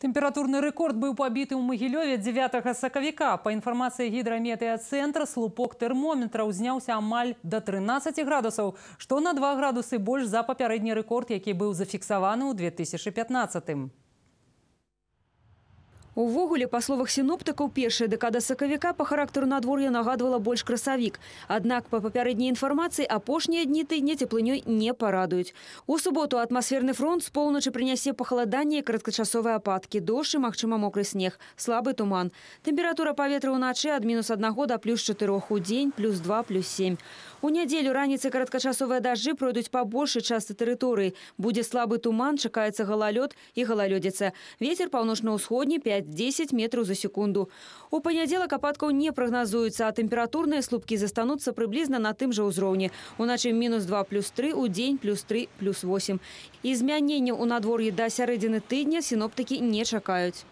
Температурны рэкорд быў пабіты ў магілёве 9 сакавіка. Па інфармацыі гідраметыяцэнтра слупок тэрмометра ўзняўся амаль да 13 градусаў, што на 2 градусы больш за папярэдні рэкорд, які быў зафіксаваны ў 2015. -м. Увогуле, па словах сіноптыкаў, першая дэкада сакавіка па характару надвор'я нагадвала больш красавік. Аднак па папярэдняй інфармацыі апошнія дні тыдня цеплынёй не парадуюць. У суботу атмасферны фронт з поўначы прынясе пахаладанне і кароткачасовыя ападкі, дождж і магчыма мокры снег, слабый туман. Тэмпература паветра ўначы ад минус аднаго да плюс чатырох у дзень, плюс два плюс сем. У нядзелю раніцы кароткачасовыя дажджы пройдуць по большей частцы территории. Будет слабый туман, чакаецца галалёд і галалёдзіца. Вецер паўночна-ўсходні 5 5-10 метраў за секунду. У панядзелак опадков не прагназуецца, а температурные слупки застанутся приблизно на тым жа ўзроўні. Уначы мінус 2 плюс 3, у день плюс 3 плюс 8. Изменения змяненняў у надвор'і да сярэдзіны тыдня синоптики не чакаюць.